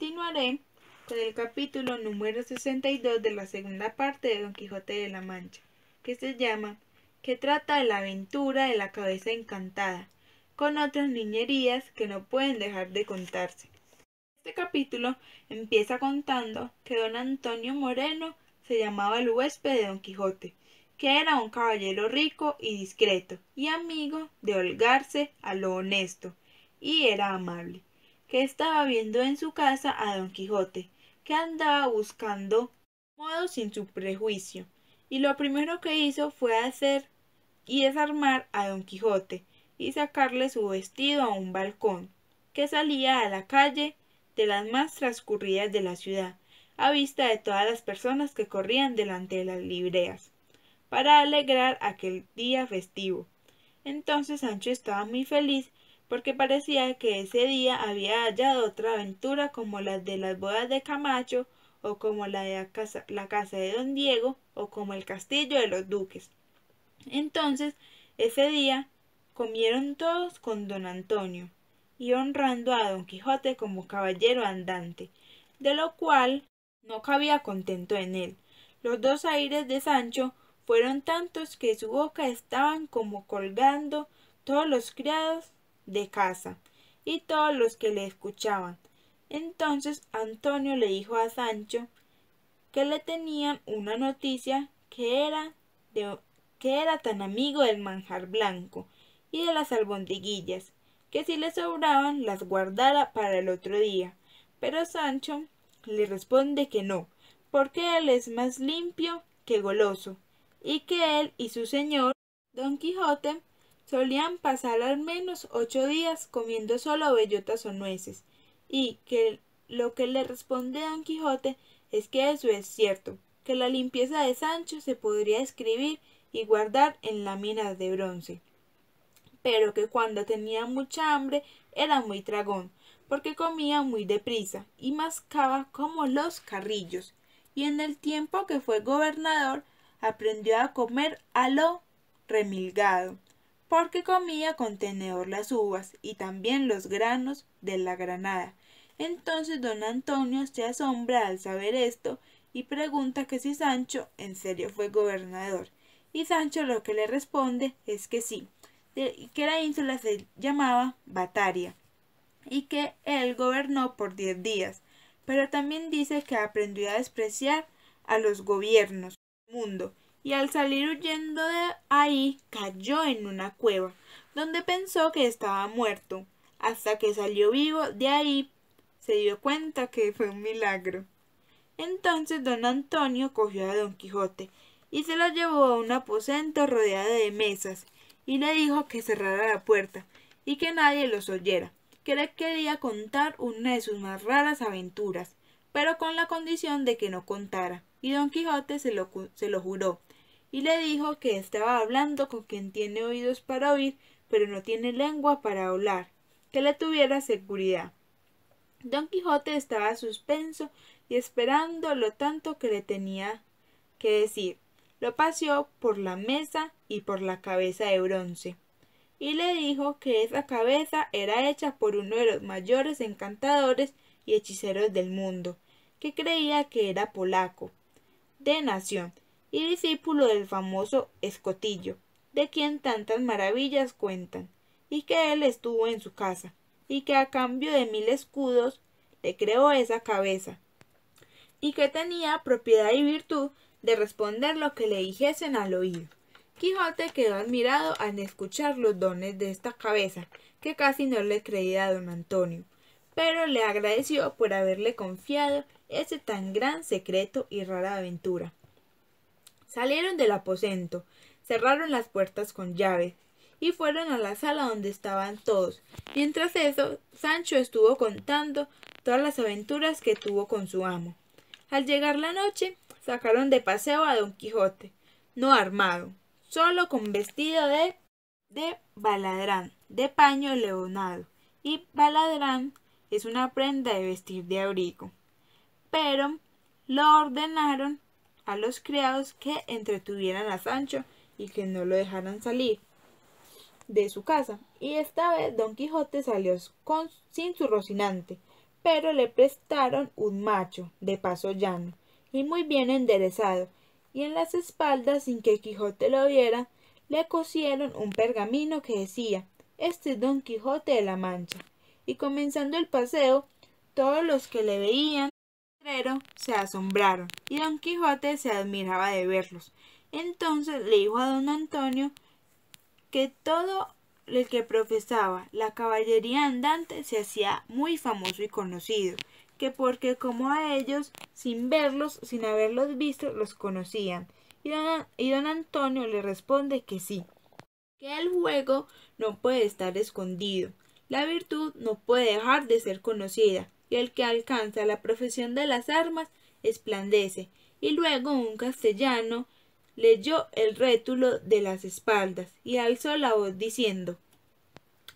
continuaré con el capítulo número 62 de la segunda parte de Don Quijote de la Mancha, que se llama que trata de la aventura de la cabeza encantada, con otras niñerías que no pueden dejar de contarse. Este capítulo empieza contando que don Antonio Moreno se llamaba el huésped de don Quijote, que era un caballero rico y discreto, y amigo de holgarse a lo honesto, y era amable que estaba viendo en su casa a don Quijote, que andaba buscando modo sin su prejuicio, y lo primero que hizo fue hacer y desarmar a don Quijote y sacarle su vestido a un balcón, que salía a la calle de las más transcurridas de la ciudad, a vista de todas las personas que corrían delante de las libreas, para alegrar aquel día festivo. Entonces Sancho estaba muy feliz porque parecía que ese día había hallado otra aventura como la de las bodas de Camacho, o como la de la casa, la casa de don Diego, o como el castillo de los duques. Entonces, ese día, comieron todos con don Antonio, y honrando a don Quijote como caballero andante, de lo cual no cabía contento en él. Los dos aires de Sancho fueron tantos que su boca estaban como colgando todos los criados de casa y todos los que le escuchaban. Entonces Antonio le dijo a Sancho que le tenían una noticia que era, de, que era tan amigo del manjar blanco y de las albondiguillas, que si le sobraban las guardara para el otro día. Pero Sancho le responde que no, porque él es más limpio que goloso, y que él y su señor, Don Quijote, solían pasar al menos ocho días comiendo solo bellotas o nueces, y que lo que le responde don Quijote es que eso es cierto, que la limpieza de Sancho se podría escribir y guardar en láminas de bronce, pero que cuando tenía mucha hambre era muy tragón, porque comía muy deprisa y mascaba como los carrillos, y en el tiempo que fue gobernador aprendió a comer a lo remilgado porque comía con tenedor las uvas y también los granos de la granada. Entonces don Antonio se asombra al saber esto y pregunta que si Sancho en serio fue gobernador. Y Sancho lo que le responde es que sí, que la ínsula se llamaba Bataria y que él gobernó por diez días, pero también dice que aprendió a despreciar a los gobiernos del mundo y al salir huyendo de ahí cayó en una cueva, donde pensó que estaba muerto. Hasta que salió vivo de ahí se dio cuenta que fue un milagro. Entonces don Antonio cogió a don Quijote y se lo llevó a un aposento rodeado de mesas y le dijo que cerrara la puerta y que nadie los oyera, que le quería contar una de sus más raras aventuras, pero con la condición de que no contara, y don Quijote se lo, se lo juró, y le dijo que estaba hablando con quien tiene oídos para oír, pero no tiene lengua para hablar, que le tuviera seguridad. Don Quijote estaba suspenso y esperando lo tanto que le tenía que decir. Lo paseó por la mesa y por la cabeza de bronce, y le dijo que esa cabeza era hecha por uno de los mayores encantadores y hechiceros del mundo, que creía que era polaco, de nación, y discípulo del famoso Escotillo, de quien tantas maravillas cuentan, y que él estuvo en su casa, y que a cambio de mil escudos le creó esa cabeza, y que tenía propiedad y virtud de responder lo que le dijesen al oído. Quijote quedó admirado al escuchar los dones de esta cabeza, que casi no le creía a don Antonio, pero le agradeció por haberle confiado ese tan gran secreto y rara aventura. Salieron del aposento, cerraron las puertas con llave y fueron a la sala donde estaban todos. Mientras eso, Sancho estuvo contando todas las aventuras que tuvo con su amo. Al llegar la noche, sacaron de paseo a Don Quijote, no armado, solo con vestido de, de baladrán, de paño leonado, y baladrán es una prenda de vestir de abrigo. Pero lo ordenaron a los criados que entretuvieran a Sancho y que no lo dejaran salir de su casa. Y esta vez Don Quijote salió sin su rocinante, pero le prestaron un macho de paso llano y muy bien enderezado, y en las espaldas, sin que Quijote lo viera, le cosieron un pergamino que decía Este es Don Quijote de la Mancha. Y comenzando el paseo, todos los que le veían se asombraron y don Quijote se admiraba de verlos. Entonces le dijo a don Antonio que todo el que profesaba la caballería andante se hacía muy famoso y conocido, que porque como a ellos, sin verlos, sin haberlos visto, los conocían. Y don, Antonio le responde que sí, que el juego no puede estar escondido, la virtud no puede dejar de ser conocida, y el que alcanza la profesión de las armas esplandece, y luego un castellano leyó el rétulo de las espaldas y alzó la voz diciendo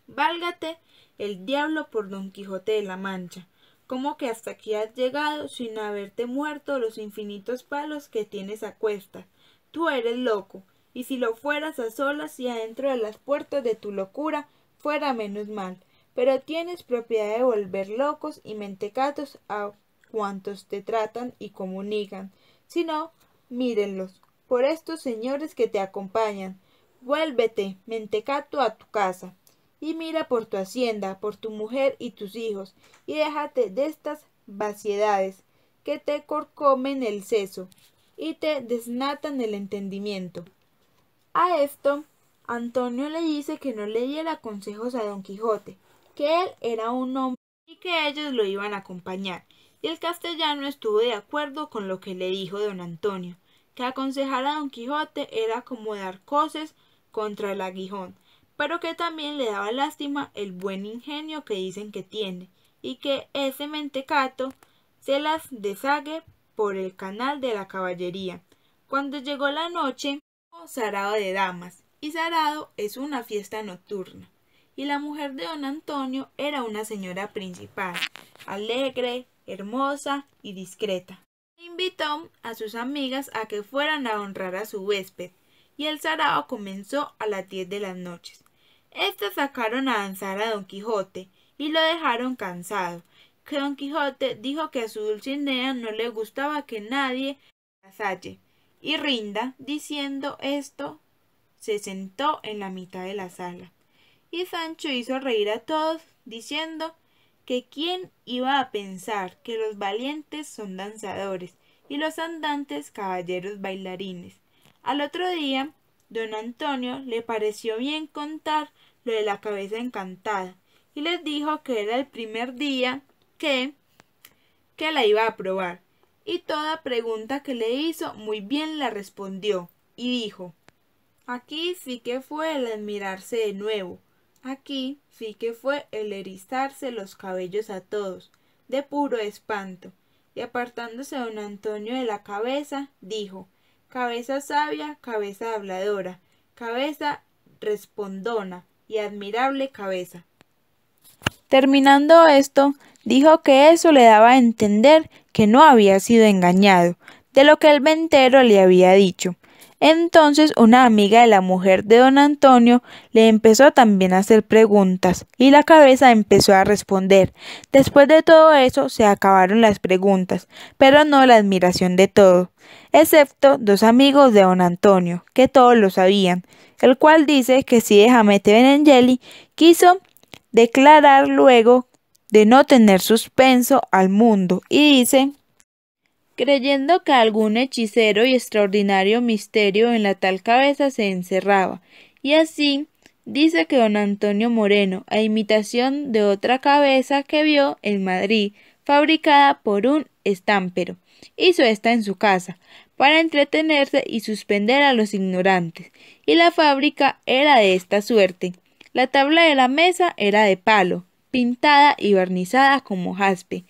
Válgate el diablo por Don Quijote de la Mancha, como que hasta aquí has llegado sin haberte muerto los infinitos palos que tienes a cuesta. Tú eres loco, y si lo fueras a solas y adentro de las puertas de tu locura, fuera menos mal pero tienes propiedad de volver locos y mentecatos a cuantos te tratan y comunican, Si no, mírenlos, por estos señores que te acompañan. Vuélvete, mentecato, a tu casa, y mira por tu hacienda, por tu mujer y tus hijos, y déjate de estas vaciedades que te corcomen el seso y te desnatan el entendimiento. A esto, Antonio le dice que no le diera consejos a don Quijote, que él era un hombre y que ellos lo iban a acompañar, y el castellano estuvo de acuerdo con lo que le dijo don Antonio, que aconsejar a don Quijote era como dar coces contra el aguijón, pero que también le daba lástima el buen ingenio que dicen que tiene, y que ese mentecato se las deshague por el canal de la caballería. Cuando llegó la noche, Zarado oh, de Damas, y Sarado es una fiesta nocturna y la mujer de don Antonio era una señora principal, alegre, hermosa y discreta. Invitó a sus amigas a que fueran a honrar a su huésped, y el sarao comenzó a las diez de las noches. Estas sacaron a danzar a don Quijote y lo dejaron cansado, que don Quijote dijo que a su Dulcinea no le gustaba que nadie asalle, y Rinda, diciendo esto, se sentó en la mitad de la sala. Y Sancho hizo reír a todos, diciendo que quién iba a pensar que los valientes son danzadores y los andantes caballeros bailarines. Al otro día, don Antonio le pareció bien contar lo de la cabeza encantada y les dijo que era el primer día que que la iba a probar y toda pregunta que le hizo muy bien la respondió y dijo Aquí sí que fue el admirarse de nuevo Aquí sí que fue el erizarse los cabellos a todos, de puro espanto, y apartándose don Antonio de la cabeza, dijo Cabeza sabia, cabeza habladora, cabeza respondona y admirable cabeza. Terminando esto, dijo que eso le daba a entender que no había sido engañado, de lo que el ventero le había dicho, entonces una amiga de la mujer de don Antonio le empezó también a hacer preguntas y la cabeza empezó a responder. Después de todo eso se acabaron las preguntas, pero no la admiración de todo, excepto dos amigos de don Antonio, que todos lo sabían, el cual dice que si en Benengeli quiso declarar luego de no tener suspenso al mundo y dice creyendo que algún hechicero y extraordinario misterio en la tal cabeza se encerraba, y así dice que don Antonio Moreno, a imitación de otra cabeza que vio en Madrid, fabricada por un estampero hizo esta en su casa, para entretenerse y suspender a los ignorantes, y la fábrica era de esta suerte. La tabla de la mesa era de palo, pintada y barnizada como jaspe,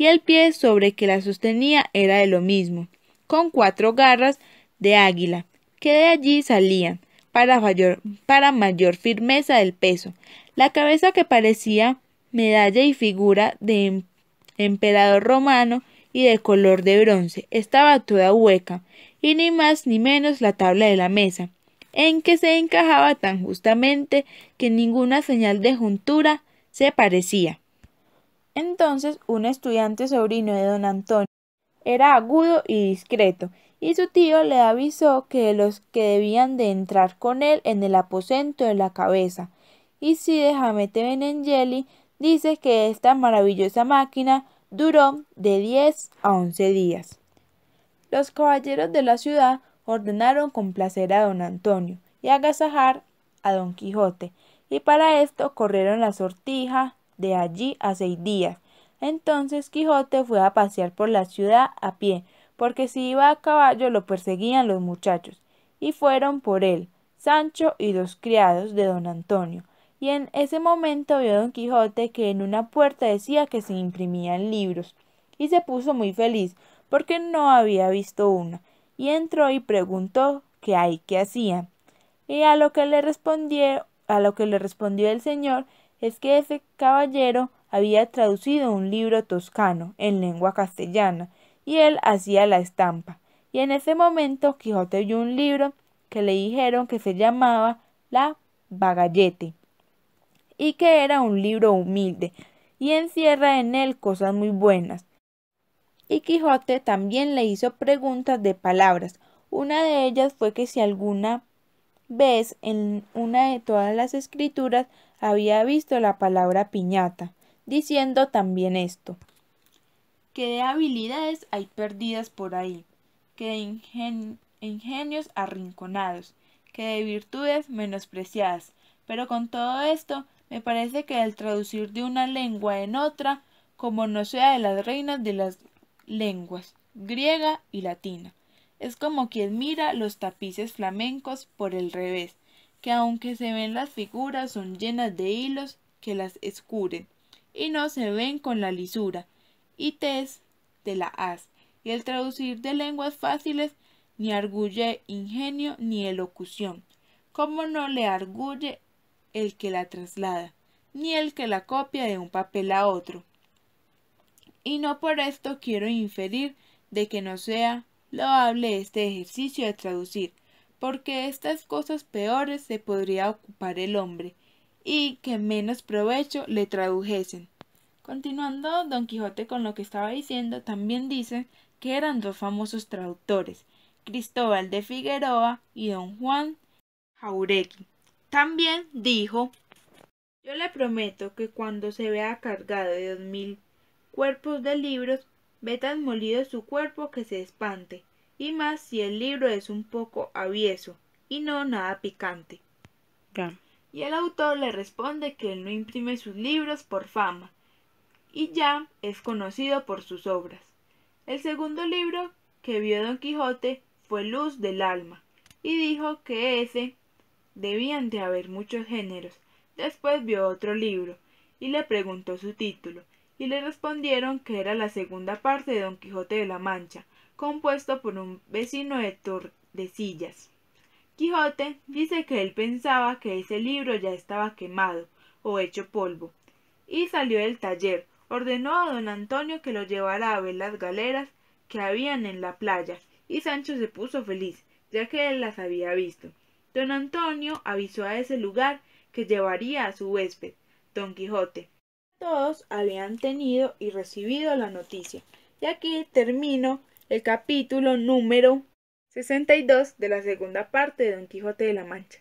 y el pie sobre que la sostenía era de lo mismo, con cuatro garras de águila, que de allí salían, para mayor, para mayor firmeza del peso. La cabeza que parecía medalla y figura de em, emperador romano y de color de bronce, estaba toda hueca, y ni más ni menos la tabla de la mesa, en que se encajaba tan justamente que ninguna señal de juntura se parecía. Entonces, un estudiante sobrino de don Antonio era agudo y discreto, y su tío le avisó que los que debían de entrar con él en el aposento de la cabeza. Y si ven en jelly, dice que esta maravillosa máquina duró de 10 a 11 días. Los caballeros de la ciudad ordenaron complacer a don Antonio y agasajar a don Quijote, y para esto corrieron la sortija, de allí a seis días. Entonces Quijote fue a pasear por la ciudad a pie, porque si iba a caballo lo perseguían los muchachos, y fueron por él, Sancho y dos criados de don Antonio, y en ese momento vio don Quijote que en una puerta decía que se imprimían libros, y se puso muy feliz, porque no había visto una, y entró y preguntó qué hay que hacían. Y a lo que le respondió, a lo que le respondió el señor es que ese caballero había traducido un libro toscano en lengua castellana y él hacía la estampa. Y en ese momento Quijote vio un libro que le dijeron que se llamaba La Bagallete y que era un libro humilde y encierra en él cosas muy buenas. Y Quijote también le hizo preguntas de palabras. Una de ellas fue que si alguna Ves, en una de todas las escrituras había visto la palabra piñata, diciendo también esto, que de habilidades hay perdidas por ahí, que de ingenios arrinconados, que de virtudes menospreciadas, pero con todo esto me parece que el traducir de una lengua en otra, como no sea de las reinas de las lenguas griega y latina, es como quien mira los tapices flamencos por el revés, que aunque se ven las figuras son llenas de hilos que las escuren, y no se ven con la lisura, y tez de la haz, y el traducir de lenguas fáciles ni arguye ingenio ni elocución, como no le arguye el que la traslada, ni el que la copia de un papel a otro. Y no por esto quiero inferir de que no sea hable este ejercicio de traducir, porque estas cosas peores se podría ocupar el hombre, y que menos provecho le tradujesen. Continuando Don Quijote con lo que estaba diciendo, también dice que eran dos famosos traductores, Cristóbal de Figueroa y don Juan Jauregui. También dijo Yo le prometo que cuando se vea cargado de dos mil cuerpos de libros ve tan molido su cuerpo que se espante, y más si el libro es un poco avieso, y no nada picante. Y el autor le responde que él no imprime sus libros por fama, y ya es conocido por sus obras. El segundo libro que vio Don Quijote fue Luz del Alma, y dijo que ese debían de haber muchos géneros. Después vio otro libro, y le preguntó su título, y le respondieron que era la segunda parte de Don Quijote de la Mancha, compuesto por un vecino de Tordesillas. Quijote dice que él pensaba que ese libro ya estaba quemado o hecho polvo, y salió del taller, ordenó a don Antonio que lo llevara a ver las galeras que habían en la playa, y Sancho se puso feliz, ya que él las había visto. Don Antonio avisó a ese lugar que llevaría a su huésped, don Quijote, todos habían tenido y recibido la noticia. Y aquí termino el capítulo número 62 de la segunda parte de Don Quijote de la Mancha.